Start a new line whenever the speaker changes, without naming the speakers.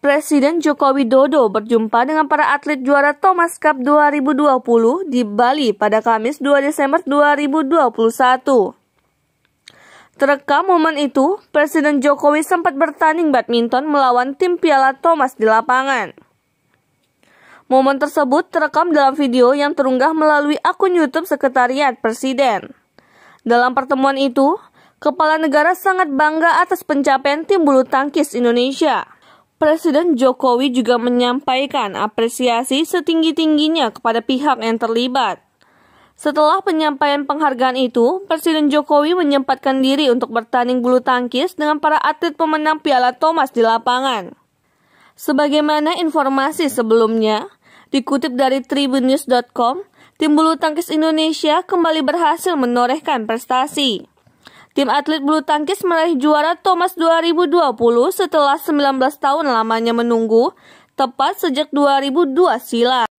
Presiden Joko Widodo berjumpa dengan para atlet juara Thomas Cup 2020 di Bali pada Kamis 2 Desember 2021. Terekam momen itu, Presiden Jokowi sempat bertanding badminton melawan tim Piala Thomas di lapangan. Momen tersebut terekam dalam video yang terunggah melalui akun YouTube Sekretariat Presiden. Dalam pertemuan itu, kepala negara sangat bangga atas pencapaian tim bulu tangkis Indonesia. Presiden Jokowi juga menyampaikan apresiasi setinggi-tingginya kepada pihak yang terlibat. Setelah penyampaian penghargaan itu, Presiden Jokowi menyempatkan diri untuk bertanding bulu tangkis dengan para atlet pemenang Piala Thomas di lapangan. Sebagaimana informasi sebelumnya, dikutip dari tribunnews.com, tim bulu tangkis Indonesia kembali berhasil menorehkan prestasi. Tim atlet bulu tangkis meraih juara Thomas 2020 setelah 19 tahun lamanya menunggu, tepat sejak 2002 silam.